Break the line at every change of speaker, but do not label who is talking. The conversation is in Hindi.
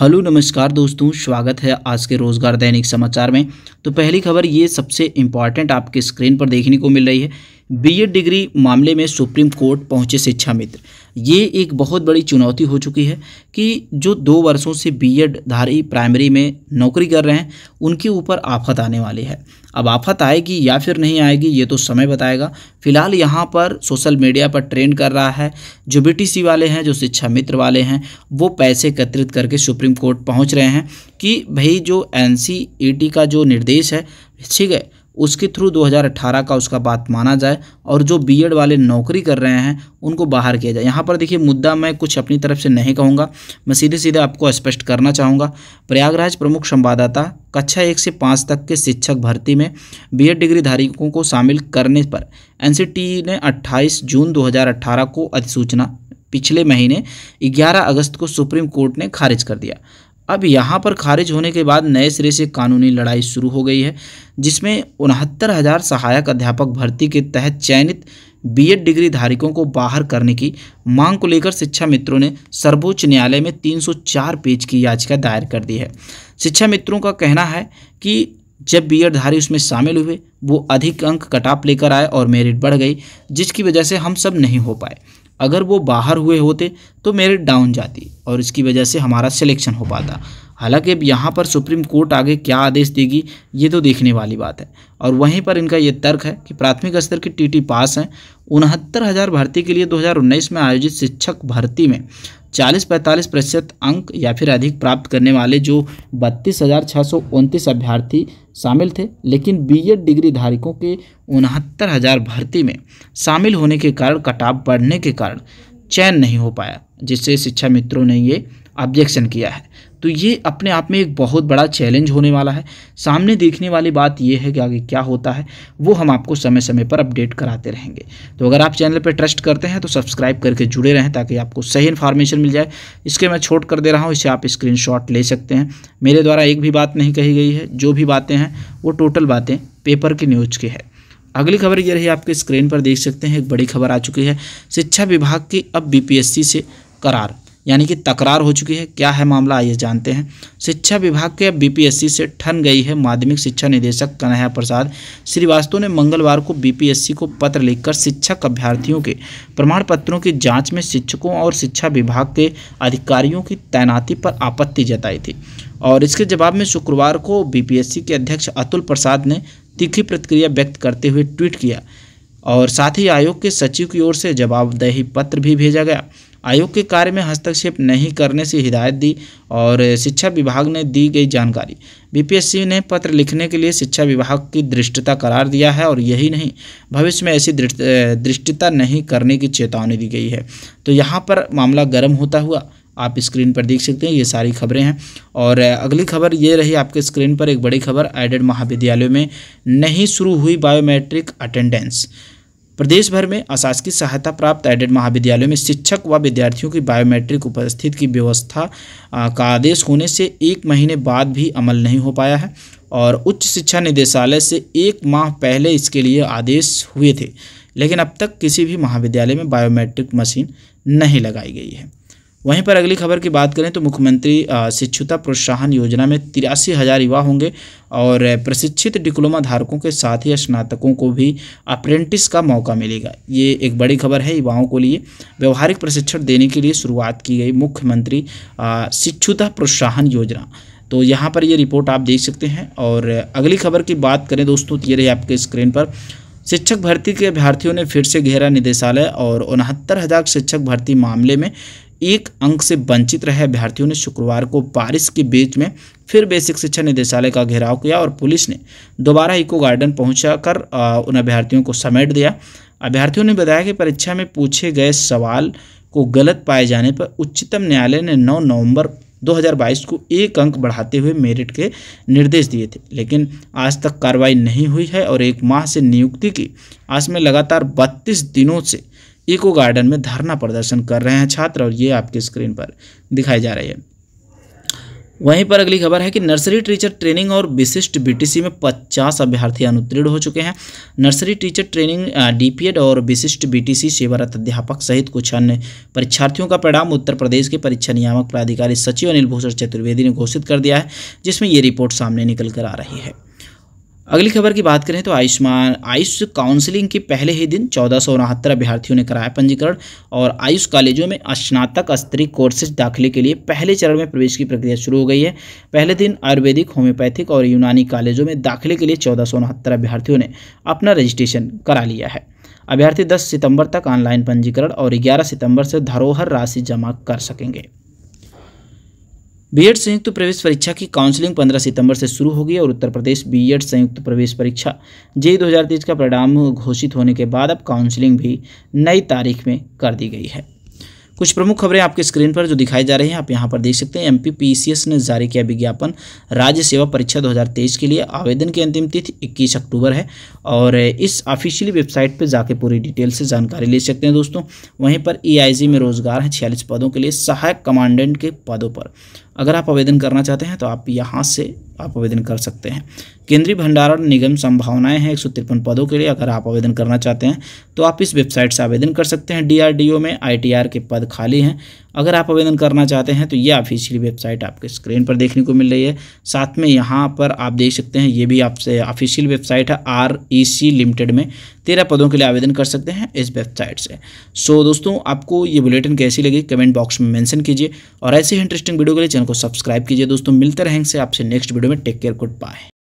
हेलो नमस्कार दोस्तों स्वागत है आज के रोज़गार दैनिक समाचार में तो पहली खबर ये सबसे इम्पॉर्टेंट आपके स्क्रीन पर देखने को मिल रही है बीएड डिग्री मामले में सुप्रीम कोर्ट पहुंचे शिक्षा मित्र ये एक बहुत बड़ी चुनौती हो चुकी है कि जो दो वर्षों से बीएड धारी प्राइमरी में नौकरी कर रहे हैं उनके ऊपर आफत आने वाली है अब आफत आएगी या फिर नहीं आएगी ये तो समय बताएगा फिलहाल यहाँ पर सोशल मीडिया पर ट्रेंड कर रहा है जो बी वाले हैं जो शिक्षा मित्र वाले हैं वो पैसे एकत्रित करके सुप्रीम कोर्ट पहुँच रहे हैं कि भाई जो एन e का जो निर्देश है ठीक है उसके थ्रू 2018 का उसका बात माना जाए और जो बीएड वाले नौकरी कर रहे हैं उनको बाहर किया जाए यहाँ पर देखिए मुद्दा मैं कुछ अपनी तरफ से नहीं कहूँगा मैं सीधे सीधे आपको स्पष्ट करना चाहूँगा प्रयागराज प्रमुख संवाददाता कक्षा एक से पाँच तक के शिक्षक भर्ती में बी डिग्री धारकों को शामिल करने पर एन ने अट्ठाईस जून दो को अधिसूचना पिछले महीने 11 अगस्त को सुप्रीम कोर्ट ने खारिज कर दिया अब यहाँ पर खारिज होने के बाद नए सिरे से कानूनी लड़ाई शुरू हो गई है जिसमें उनहत्तर हज़ार सहायक अध्यापक भर्ती के तहत चयनित बीएड डिग्री धारकों को बाहर करने की मांग को लेकर शिक्षा मित्रों ने सर्वोच्च न्यायालय में 304 पेज की याचिका दायर कर दी है शिक्षा मित्रों का कहना है कि जब बीएडधारी उसमें शामिल हुए वो अधिक अंक कटाप लेकर आए और मेरिट बढ़ गई जिसकी वजह से हम सब नहीं हो पाए अगर वो बाहर हुए होते तो मेरिट डाउन जाती और इसकी वजह से हमारा सिलेक्शन हो पाता हालांकि अब यहाँ पर सुप्रीम कोर्ट आगे क्या आदेश देगी ये तो देखने वाली बात है और वहीं पर इनका ये तर्क है कि प्राथमिक स्तर की टीटी पास हैं उनहत्तर हज़ार भर्ती के लिए 2019 में आयोजित शिक्षक भर्ती में चालीस पैंतालीस प्रतिशत अंक या फिर अधिक प्राप्त करने वाले जो बत्तीस अभ्यर्थी शामिल थे लेकिन बीएड डिग्री धारकों के उनहत्तर हज़ार भर्ती में शामिल होने के कारण कटाव बढ़ने के कारण चयन नहीं हो पाया जिससे शिक्षा मित्रों ने ये ऑब्जेक्शन किया है तो ये अपने आप में एक बहुत बड़ा चैलेंज होने वाला है सामने देखने वाली बात ये है कि आगे क्या होता है वो हम आपको समय समय पर अपडेट कराते रहेंगे तो अगर आप चैनल पर ट्रस्ट करते हैं तो सब्सक्राइब करके जुड़े रहें ताकि आपको सही इन्फॉर्मेशन मिल जाए इसके मैं छोट कर दे रहा हूँ इसे आप स्क्रीन ले सकते हैं मेरे द्वारा एक भी बात नहीं कही गई है जो भी बातें हैं वो टोटल बातें पेपर की न्यूज की है अगली खबर ये रही आपके स्क्रीन पर देख सकते हैं एक बड़ी खबर आ चुकी है शिक्षा विभाग की अब बीपीएससी से करार यानी कि तकरार हो चुकी है क्या है मामला आइए जानते हैं शिक्षा विभाग के बीपीएससी से ठन गई है माध्यमिक शिक्षा निदेशक कन्हैया प्रसाद श्रीवास्तव ने मंगलवार को बीपीएससी को पत्र लिखकर शिक्षक अभ्यर्थियों के प्रमाण पत्रों की जाँच में शिक्षकों और शिक्षा विभाग के अधिकारियों की तैनाती पर आपत्ति जताई थी और इसके जवाब में शुक्रवार को बी के अध्यक्ष अतुल प्रसाद ने तीखी प्रतिक्रिया व्यक्त करते हुए ट्वीट किया और साथ ही आयोग के सचिव की ओर से जवाबदेही पत्र भी भेजा गया आयोग के कार्य में हस्तक्षेप नहीं करने से हिदायत दी और शिक्षा विभाग ने दी गई जानकारी बीपीएससी ने पत्र लिखने के लिए शिक्षा विभाग की दृष्टता करार दिया है और यही नहीं भविष्य में ऐसी दृष्टता नहीं करने की चेतावनी दी गई है तो यहाँ पर मामला गर्म होता हुआ आप स्क्रीन पर देख सकते हैं ये सारी खबरें हैं और अगली खबर ये रही आपके स्क्रीन पर एक बड़ी खबर एडेड महाविद्यालयों में नहीं शुरू हुई बायोमेट्रिक अटेंडेंस प्रदेश भर में अशासकीय सहायता प्राप्त एडेड महाविद्यालयों में शिक्षक व विद्यार्थियों की बायोमेट्रिक उपस्थित की व्यवस्था का आदेश होने से एक महीने बाद भी अमल नहीं हो पाया है और उच्च शिक्षा निदेशालय से एक माह पहले इसके लिए आदेश हुए थे लेकिन अब तक किसी भी महाविद्यालय में बायोमेट्रिक मशीन नहीं लगाई गई है वहीं पर अगली खबर की बात करें तो मुख्यमंत्री शिक्षुता प्रोत्साहन योजना में तिरासी हज़ार युवा होंगे और प्रशिक्षित डिप्लोमा धारकों के साथ ही स्नातकों को भी अप्रेंटिस का मौका मिलेगा ये एक बड़ी खबर है युवाओं को लिए व्यवहारिक प्रशिक्षण देने के लिए शुरुआत की गई मुख्यमंत्री शिक्षुता प्रोत्साहन योजना तो यहाँ पर ये रिपोर्ट आप देख सकते हैं और अगली खबर की बात करें दोस्तों ये रही आपके स्क्रीन पर शिक्षक भर्ती के अभ्यर्थियों ने फिर से घेरा निदेशालय और उनहत्तर हज़ार शिक्षक भर्ती मामले में एक अंक से वंचित रहे अभ्यर्थियों ने शुक्रवार को बारिश के बीच में फिर बेसिक शिक्षा निदेशालय का घेराव किया और पुलिस ने दोबारा इको गार्डन पहुंचाकर उन अभ्यर्थियों को समेट दिया अभ्यर्थियों ने बताया कि परीक्षा में पूछे गए सवाल को गलत पाए जाने पर उच्चतम न्यायालय ने 9 नवंबर 2022 को एक अंक बढ़ाते हुए मेरिट के निर्देश दिए थे लेकिन आज तक कार्रवाई नहीं हुई है और एक माह से नियुक्ति की आज में लगातार बत्तीस दिनों से इको गार्डन में धरना प्रदर्शन कर रहे हैं छात्र और ये आपकी स्क्रीन पर दिखाई जा रही है वहीं पर अगली खबर है कि नर्सरी टीचर ट्रेनिंग और विशिष्ट बीटीसी में 50 अभ्यर्थी अनुत्तीर्ण हो चुके हैं नर्सरी टीचर ट्रेनिंग डीपीएड और विशिष्ट बीटीसी सेवारत अध्यापक सहित कुछ अन्य परीक्षार्थियों का परिणाम उत्तर प्रदेश के परीक्षा नियामक प्राधिकारी सचिव अनिल भूषण चतुर्वेदी ने घोषित कर दिया है जिसमें ये रिपोर्ट सामने निकल कर आ रही है अगली खबर की बात करें तो आयुष्मान आयुष काउंसलिंग के पहले ही दिन चौदह सौ उनहत्तर अभ्यर्थियों ने कराया पंजीकरण और आयुष कॉलेजों में स्नातक स्तरीय कोर्सेज दाखिले के लिए पहले चरण में प्रवेश की प्रक्रिया शुरू हो गई है पहले दिन आयुर्वेदिक होम्योपैथिक और यूनानी कॉलेजों में दाखिले के लिए चौदह सौ उनहत्तर अभ्यर्थियों ने अपना रजिस्ट्रेशन करा लिया है अभ्यर्थी दस सितम्बर तक ऑनलाइन पंजीकरण और ग्यारह सितम्बर से धरोहर राशि जमा कर सकेंगे बीएड संयुक्त प्रवेश परीक्षा की काउंसलिंग 15 सितंबर से शुरू होगी और उत्तर प्रदेश बीएड संयुक्त प्रवेश परीक्षा जे 2023 का परिणाम घोषित होने के बाद अब काउंसलिंग भी नई तारीख में कर दी गई है कुछ प्रमुख खबरें आपके स्क्रीन पर जो दिखाई जा रही हैं आप यहां पर देख सकते हैं एमपीपीसीएस ने जारी किया विज्ञापन राज्य सेवा परीक्षा 2023 के लिए आवेदन की अंतिम तिथि 21 अक्टूबर है और इस ऑफिशियली वेबसाइट पर जाके पूरी डिटेल से जानकारी ले सकते हैं दोस्तों वहीं पर ई e में रोजगार है छियालीस पदों के लिए सहायक कमांडेंट के पदों पर अगर आप आवेदन करना चाहते हैं तो आप यहाँ से आप आवेदन कर सकते हैं केंद्रीय भंडारण निगम संभावनाएं हैं एक पदों के लिए अगर आप आवेदन करना चाहते हैं तो आप इस वेबसाइट से आवेदन कर सकते हैं डीआरडीओ में आईटीआर के पद खाली हैं अगर आप आवेदन करना चाहते हैं तो ये ऑफिशियल वेबसाइट आपके स्क्रीन पर देखने को मिल रही है साथ में यहाँ पर आप देख सकते हैं ये भी आपसे ऑफिशियल वेबसाइट है आर ई सी लिमिटेड में तेरह पदों के लिए आवेदन कर सकते हैं इस वेबसाइट से सो दोस्तों आपको ये बुलेटिन कैसी लगी कमेंट बॉक्स में मैंशन कीजिए और ऐसे ही इंटरेस्टिंग वीडियो के लिए चैनल को सब्सक्राइब कीजिए दोस्तों मिलते रहेंगे आपसे नेक्स्ट वीडियो में टेक केयर गुड बाय